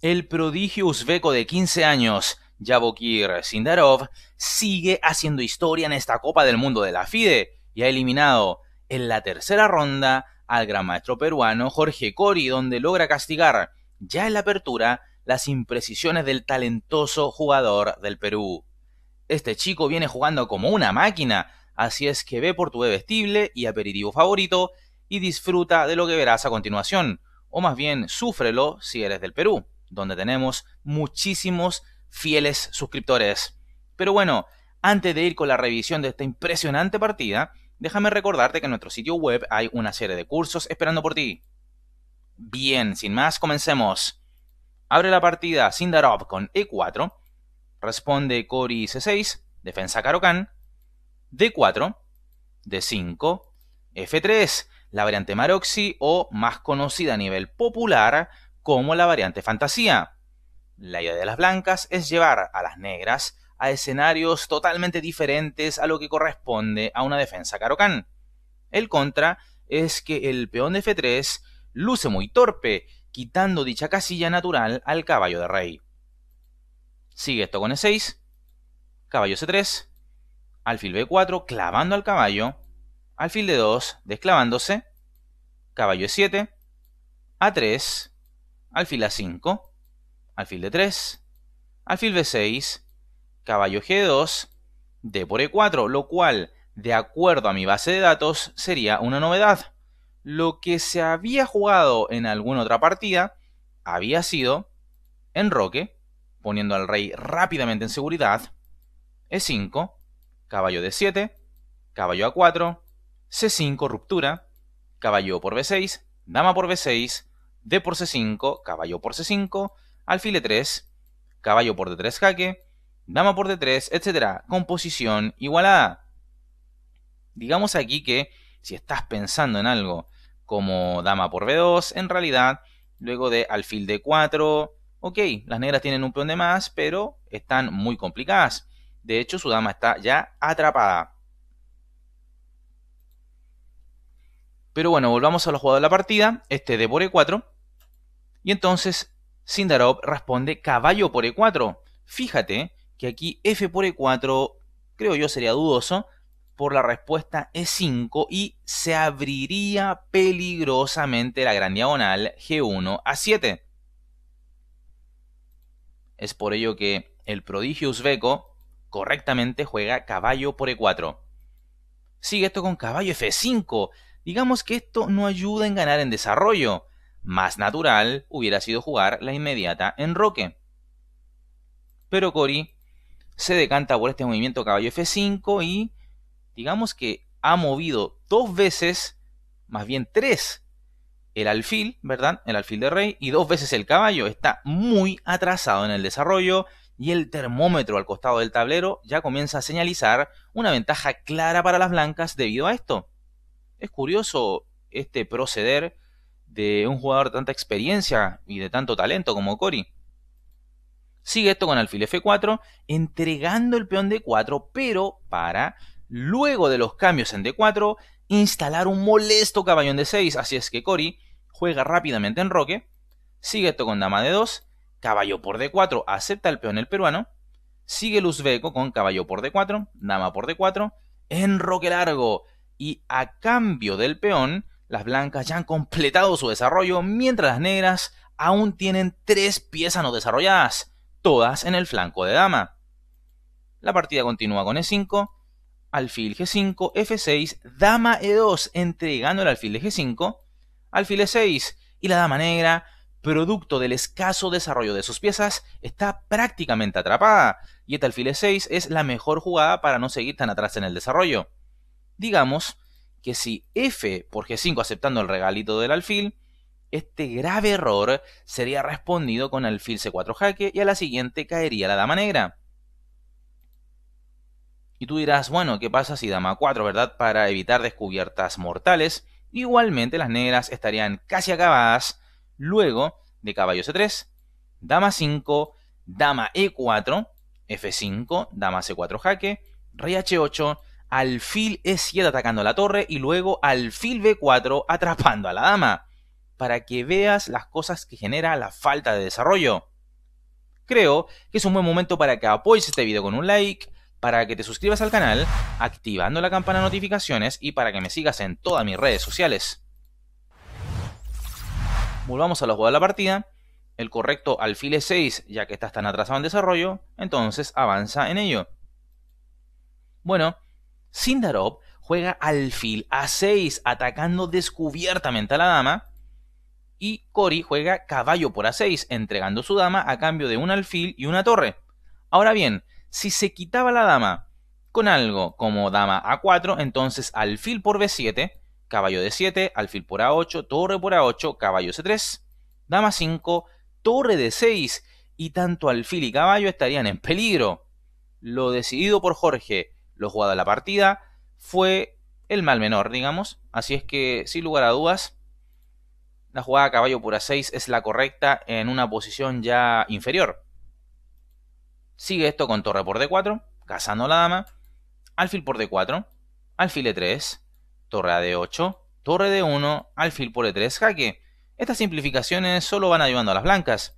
El prodigio uzbeco de 15 años, Yabokir Sindarov, sigue haciendo historia en esta Copa del Mundo de la FIDE y ha eliminado en la tercera ronda al gran maestro peruano Jorge Cori, donde logra castigar ya en la apertura las imprecisiones del talentoso jugador del Perú. Este chico viene jugando como una máquina, así es que ve por tu vestible y aperitivo favorito y disfruta de lo que verás a continuación, o más bien súfrelo si eres del Perú donde tenemos muchísimos fieles suscriptores. Pero bueno, antes de ir con la revisión de esta impresionante partida, déjame recordarte que en nuestro sitio web hay una serie de cursos esperando por ti. Bien, sin más, comencemos. Abre la partida Sindarov con E4, responde Cori C6, defensa Karokan, D4, D5, F3, la variante Maroxi o más conocida a nivel popular como la variante fantasía. La idea de las blancas es llevar a las negras a escenarios totalmente diferentes a lo que corresponde a una defensa carocán. El contra es que el peón de F3 luce muy torpe, quitando dicha casilla natural al caballo de rey. Sigue esto con E6, caballo C3, alfil B4 clavando al caballo, alfil D2 desclavándose, caballo E7, A3, alfil a5, alfil d3, alfil b6, caballo g2, d por e4, lo cual, de acuerdo a mi base de datos, sería una novedad. Lo que se había jugado en alguna otra partida había sido en roque, poniendo al rey rápidamente en seguridad, e5, caballo d7, caballo a4, c5, ruptura, caballo por b6, dama por b6, D por C5, caballo por C5, alfil E3, caballo por D3 jaque, dama por D3, etc. Composición igualada. Digamos aquí que si estás pensando en algo como dama por B2, en realidad, luego de alfil D4, ok, las negras tienen un peón de más, pero están muy complicadas. De hecho, su dama está ya atrapada. Pero bueno, volvamos a los jugadores de la partida. Este D por E4 y entonces Sindarov responde caballo por E4. Fíjate que aquí F por E4 creo yo sería dudoso por la respuesta E5 y se abriría peligrosamente la gran diagonal G1 a 7. Es por ello que el prodigio uzbeco correctamente juega caballo por E4. Sigue esto con caballo F5. Digamos que esto no ayuda en ganar en desarrollo. Más natural hubiera sido jugar la inmediata en Roque. Pero Cori se decanta por este movimiento caballo F5 y digamos que ha movido dos veces, más bien tres, el alfil, ¿verdad? El alfil de rey y dos veces el caballo. Está muy atrasado en el desarrollo y el termómetro al costado del tablero ya comienza a señalizar una ventaja clara para las blancas debido a esto. Es curioso este proceder de un jugador de tanta experiencia y de tanto talento como Cori. Sigue esto con alfil F4, entregando el peón D4, pero para, luego de los cambios en D4, instalar un molesto caballón D6. Así es que Cori juega rápidamente en Roque. Sigue esto con dama D2, caballo por D4, acepta el peón el peruano. Sigue Luzbeco con caballo por D4, dama por D4, En Roque largo. Y a cambio del peón, las blancas ya han completado su desarrollo, mientras las negras aún tienen tres piezas no desarrolladas, todas en el flanco de dama. La partida continúa con e5, alfil g5, f6, dama e2, entregando el alfil de g5, alfil e6 y la dama negra, producto del escaso desarrollo de sus piezas, está prácticamente atrapada, y este alfil e6 es la mejor jugada para no seguir tan atrás en el desarrollo. Digamos que si f por g5 aceptando el regalito del alfil, este grave error sería respondido con alfil c4 jaque y a la siguiente caería la dama negra. Y tú dirás, bueno, ¿qué pasa si dama 4, verdad? Para evitar descubiertas mortales. Igualmente las negras estarían casi acabadas luego de caballo c3, dama 5, dama e4, f5, dama c4 jaque, rey h8, alfil E7 atacando la torre y luego alfil B4 atrapando a la dama, para que veas las cosas que genera la falta de desarrollo. Creo que es un buen momento para que apoyes este video con un like, para que te suscribas al canal, activando la campana de notificaciones y para que me sigas en todas mis redes sociales. Volvamos a los juegos de la partida. El correcto alfil e 6, ya que estás tan atrasado en desarrollo, entonces avanza en ello. Bueno, Sindarov juega alfil a 6 atacando descubiertamente a la dama y Cori juega caballo por a6 entregando su dama a cambio de un alfil y una torre. Ahora bien, si se quitaba la dama con algo como dama a4, entonces alfil por b7, caballo de 7, alfil por a8, torre por a8, caballo c3, dama 5, torre de 6 y tanto alfil y caballo estarían en peligro. Lo decidido por Jorge lo jugado a la partida, fue el mal menor, digamos. Así es que, sin lugar a dudas, la jugada caballo por a6 es la correcta en una posición ya inferior. Sigue esto con torre por d4, cazando la dama, alfil por d4, alfil e3, torre a d8, torre d1, alfil por e3, jaque. Estas simplificaciones solo van ayudando a las blancas.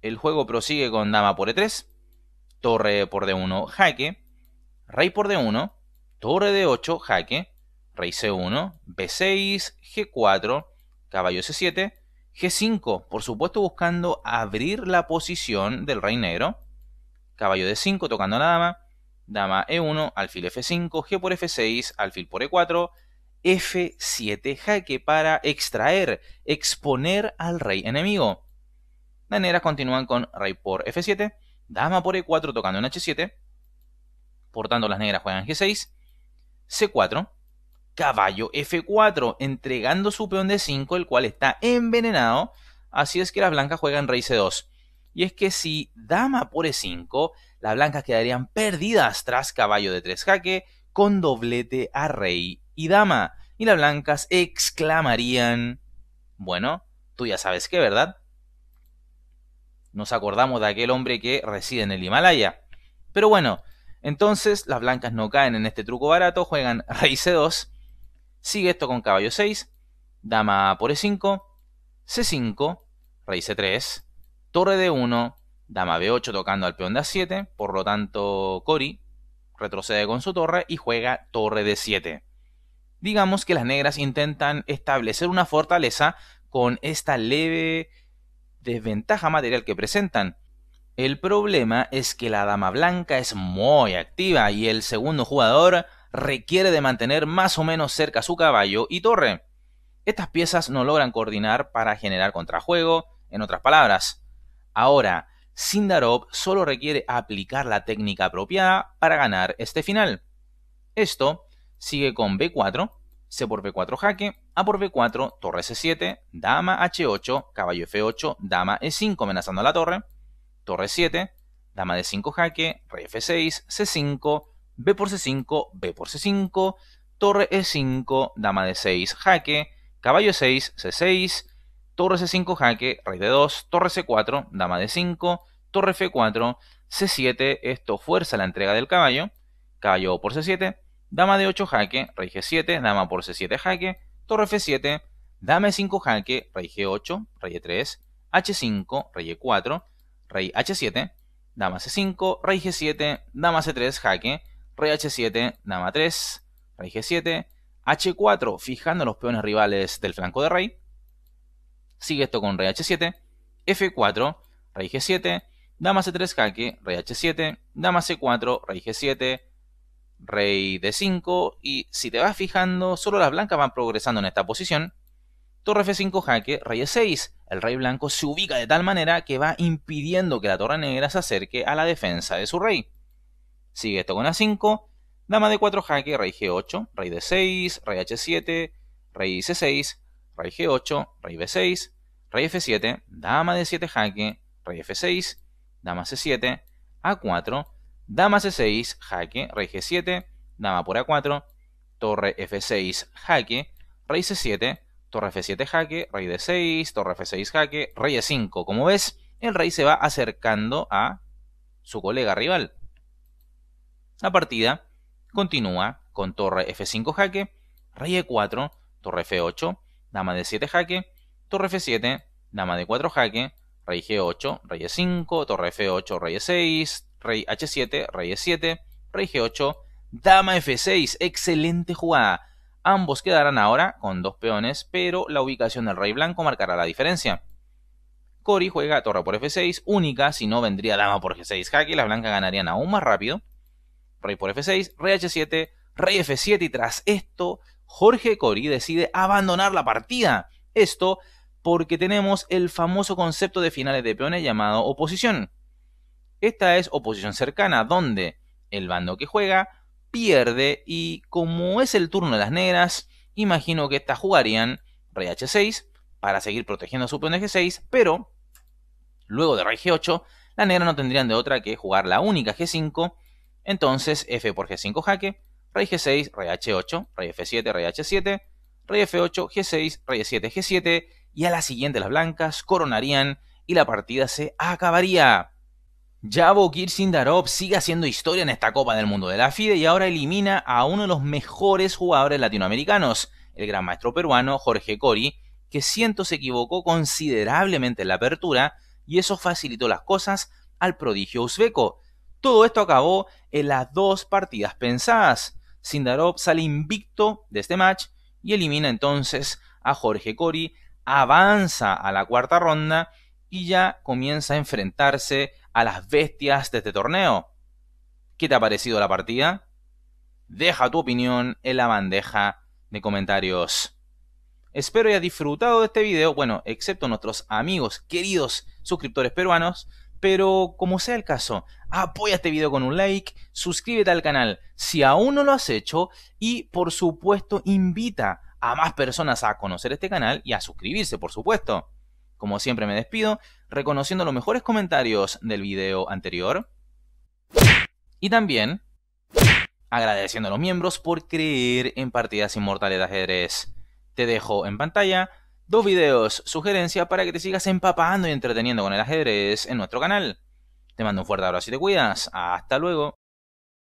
El juego prosigue con dama por e3, torre por d1, jaque, rey por d1, torre d8, jaque, rey c1, b6, g4, caballo c7, g5, por supuesto buscando abrir la posición del rey negro, caballo d5 tocando a la dama, dama e1, alfil f5, g por f6, alfil por e4, f7 jaque para extraer, exponer al rey enemigo. Las continúan con rey por f7, dama por e4 tocando en h7, por tanto las negras juegan G6, C4, caballo F4, entregando su peón de 5, el cual está envenenado, así es que las blancas juegan Rey C2. Y es que si dama por E5, las blancas quedarían perdidas tras caballo de 3 jaque, con doblete a rey y dama. Y las blancas exclamarían, bueno, tú ya sabes qué, ¿verdad? Nos acordamos de aquel hombre que reside en el Himalaya. Pero bueno, entonces, las blancas no caen en este truco barato, juegan rey c2, sigue esto con caballo 6, dama por e5, c5, rey c3, torre d1, dama b8 tocando al peón de a7, por lo tanto Cori retrocede con su torre y juega torre d7. Digamos que las negras intentan establecer una fortaleza con esta leve desventaja material que presentan. El problema es que la dama blanca es muy activa y el segundo jugador requiere de mantener más o menos cerca su caballo y torre. Estas piezas no logran coordinar para generar contrajuego, en otras palabras. Ahora, Sindarov solo requiere aplicar la técnica apropiada para ganar este final. Esto sigue con B4, C por B4 jaque, A por B4, torre C7, dama H8, caballo F8, dama E5 amenazando a la torre, torre 7, dama de 5 jaque, rey f6, c5, b por c5, b por c5, torre e5, dama de 6 jaque, caballo e6, c6, torre c5 jaque, rey de 2, torre c4, dama de 5, torre f4, c7, esto fuerza la entrega del caballo, caballo por c7, dama de 8 jaque, rey g7, dama por c7 jaque, torre f7, dama e5 jaque, rey g8, rey e3, h5, rey e4, rey h7, dama c5, rey g7, dama c3, jaque, rey h7, dama 3, rey g7, h4, fijando los peones rivales del flanco de rey. Sigue esto con rey h7, f4, rey g7, dama c3, jaque, rey h7, dama c4, rey g7, rey d5, y si te vas fijando, solo las blancas van progresando en esta posición, Torre F5 jaque, rey E6. El rey blanco se ubica de tal manera que va impidiendo que la torre negra se acerque a la defensa de su rey. Sigue esto con A5, dama de 4 jaque, rey G8, rey D6, rey H7, rey C6, rey G8, rey B6, rey F7, dama de 7 jaque, rey F6, dama C7, A4, dama C6, jaque, rey G7, dama por A4, torre F6, jaque, rey C7, torre f7 jaque, rey d 6, torre f6 jaque, rey e5. Como ves, el rey se va acercando a su colega rival. La partida continúa con torre f5 jaque, rey e4, torre f8, dama de 7 jaque, torre f7, dama de 4 jaque, rey g8, rey e5, torre f8, rey e6, rey h7, rey e7, rey g8, dama f6. Excelente jugada Ambos quedarán ahora con dos peones, pero la ubicación del rey blanco marcará la diferencia. Cori juega torre por f6, única, si no vendría dama por g6 jaque, las blancas ganarían aún más rápido. Rey por f6, rey h7, rey f7 y tras esto Jorge Cori decide abandonar la partida. Esto porque tenemos el famoso concepto de finales de peones llamado oposición. Esta es oposición cercana, donde el bando que juega pierde y como es el turno de las negras, imagino que estas jugarían rey h6 para seguir protegiendo a su peón g6, pero luego de rey g8, las negras no tendrían de otra que jugar la única g5, entonces f por g5 jaque, rey g6, rey h8, rey f7, rey h7, rey f8, g6, rey g 7 g7, y a la siguiente las blancas coronarían y la partida se acabaría. Javo Sindarov sigue haciendo historia en esta Copa del Mundo de la FIDE y ahora elimina a uno de los mejores jugadores latinoamericanos, el gran maestro peruano Jorge Cori, que siento se equivocó considerablemente en la apertura y eso facilitó las cosas al prodigio uzbeco. Todo esto acabó en las dos partidas pensadas. Sindarov sale invicto de este match y elimina entonces a Jorge Cori, avanza a la cuarta ronda y ya comienza a enfrentarse a las bestias de este torneo. ¿Qué te ha parecido la partida? Deja tu opinión en la bandeja de comentarios. Espero hayas disfrutado de este video, bueno, excepto nuestros amigos, queridos suscriptores peruanos, pero como sea el caso, apoya este video con un like, suscríbete al canal si aún no lo has hecho y por supuesto invita a más personas a conocer este canal y a suscribirse, por supuesto. Como siempre me despido, reconociendo los mejores comentarios del video anterior. Y también agradeciendo a los miembros por creer en partidas inmortales de ajedrez. Te dejo en pantalla dos videos sugerencia para que te sigas empapando y entreteniendo con el ajedrez en nuestro canal. Te mando un fuerte abrazo y te cuidas. Hasta luego.